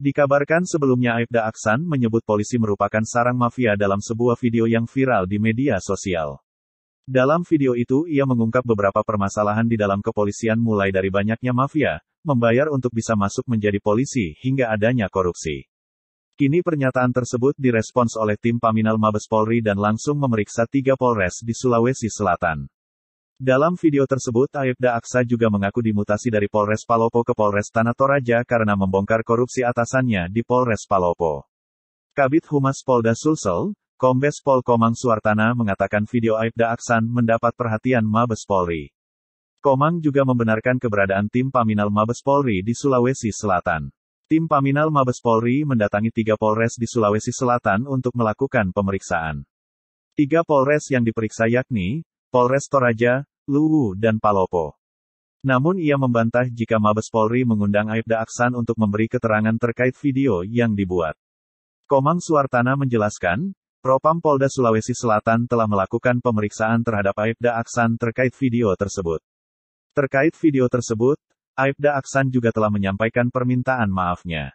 Dikabarkan sebelumnya Aibda Aksan menyebut polisi merupakan sarang mafia dalam sebuah video yang viral di media sosial. Dalam video itu ia mengungkap beberapa permasalahan di dalam kepolisian mulai dari banyaknya mafia, membayar untuk bisa masuk menjadi polisi hingga adanya korupsi. Kini pernyataan tersebut direspons oleh tim Paminal Mabes Polri dan langsung memeriksa tiga polres di Sulawesi Selatan. Dalam video tersebut Aibda Aksa juga mengaku dimutasi dari Polres Palopo ke Polres Tanah Toraja karena membongkar korupsi atasannya di Polres Palopo. Kabit Humas Polda Sulsel, Kombes Pol Komang Suartana mengatakan video Aibda Aksan mendapat perhatian Mabes Polri. Komang juga membenarkan keberadaan tim Paminal Mabes Polri di Sulawesi Selatan. Tim Paminal Mabes Polri mendatangi tiga Polres di Sulawesi Selatan untuk melakukan pemeriksaan. Tiga Polres yang diperiksa yakni, Polres Toraja, Luwu dan Palopo. Namun ia membantah jika Mabes Polri mengundang Aibda Aksan untuk memberi keterangan terkait video yang dibuat. Komang Suartana menjelaskan, Propam Polda Sulawesi Selatan telah melakukan pemeriksaan terhadap Aibda Aksan terkait video tersebut. Terkait video tersebut, Aibda Aksan juga telah menyampaikan permintaan maafnya.